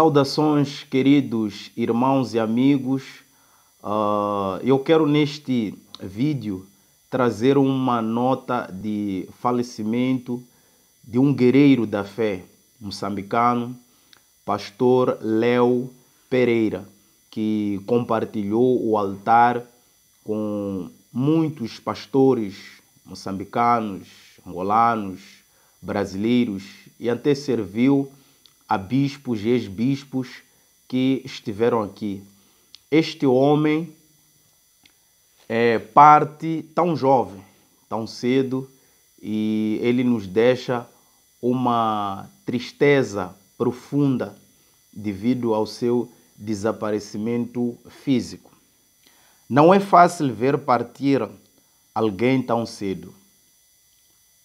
Saudações, queridos irmãos e amigos. Uh, eu quero neste vídeo trazer uma nota de falecimento de um guerreiro da fé moçambicano, pastor Léo Pereira, que compartilhou o altar com muitos pastores moçambicanos, angolanos, brasileiros e até serviu a bispos e ex-bispos que estiveram aqui. Este homem é, parte tão jovem, tão cedo, e ele nos deixa uma tristeza profunda devido ao seu desaparecimento físico. Não é fácil ver partir alguém tão cedo.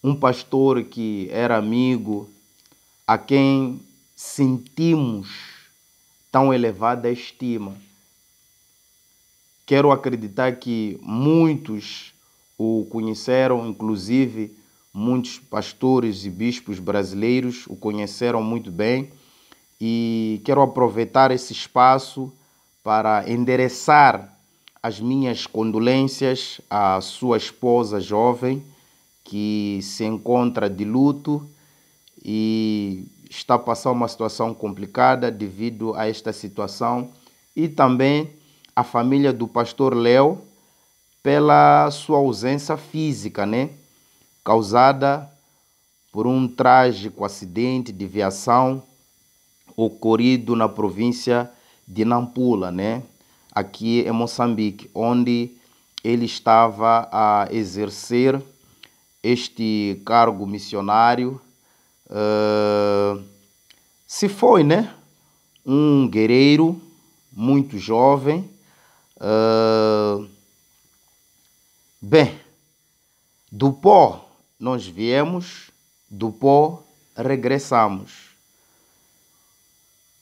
Um pastor que era amigo, a quem sentimos tão elevada estima. Quero acreditar que muitos o conheceram, inclusive muitos pastores e bispos brasileiros o conheceram muito bem e quero aproveitar esse espaço para endereçar as minhas condolências à sua esposa jovem que se encontra de luto e está a passar uma situação complicada devido a esta situação e também a família do pastor Léo pela sua ausência física, né? Causada por um trágico acidente de viação ocorrido na província de Nampula, né? Aqui em Moçambique, onde ele estava a exercer este cargo missionário ah, se foi, né? Um guerreiro muito jovem. Uh, bem, do pó nós viemos, do pó regressamos.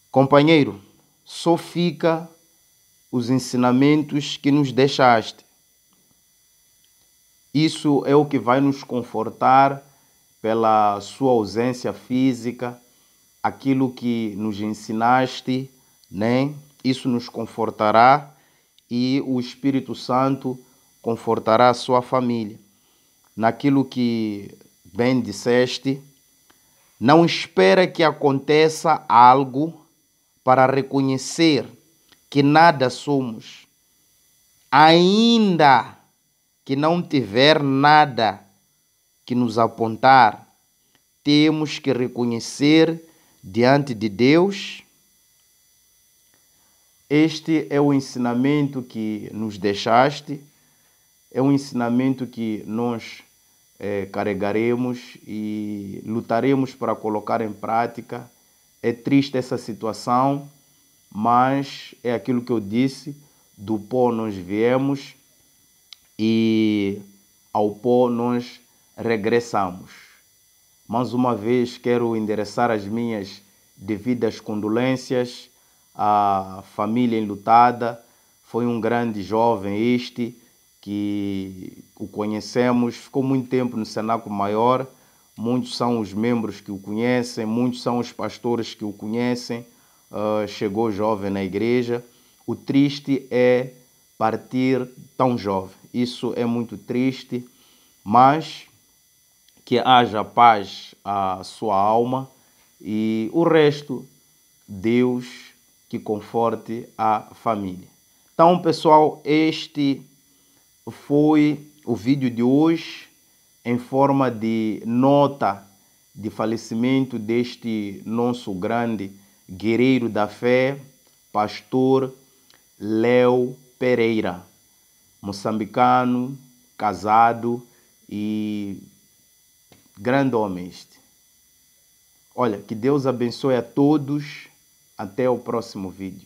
Companheiro, só fica os ensinamentos que nos deixaste. Isso é o que vai nos confortar pela sua ausência física, aquilo que nos ensinaste, né? Isso nos confortará e o Espírito Santo confortará a sua família. Naquilo que bem disseste, não espera que aconteça algo para reconhecer que nada somos. Ainda que não tiver nada que nos apontar. Temos que reconhecer diante de Deus. Este é o ensinamento que nos deixaste, é um ensinamento que nós é, carregaremos e lutaremos para colocar em prática. É triste essa situação, mas é aquilo que eu disse: do pó nós viemos e ao pó nós regressamos. Mais uma vez quero endereçar as minhas devidas condolências à família enlutada. Foi um grande jovem este que o conhecemos, ficou muito tempo no Senaco Maior. Muitos são os membros que o conhecem, muitos são os pastores que o conhecem. Uh, chegou jovem na igreja. O triste é partir tão jovem. Isso é muito triste, mas que haja paz à sua alma e o resto, Deus que conforte a família. Então, pessoal, este foi o vídeo de hoje em forma de nota de falecimento deste nosso grande guerreiro da fé, pastor Léo Pereira, moçambicano, casado e Grande homem este. Olha, que Deus abençoe a todos. Até o próximo vídeo.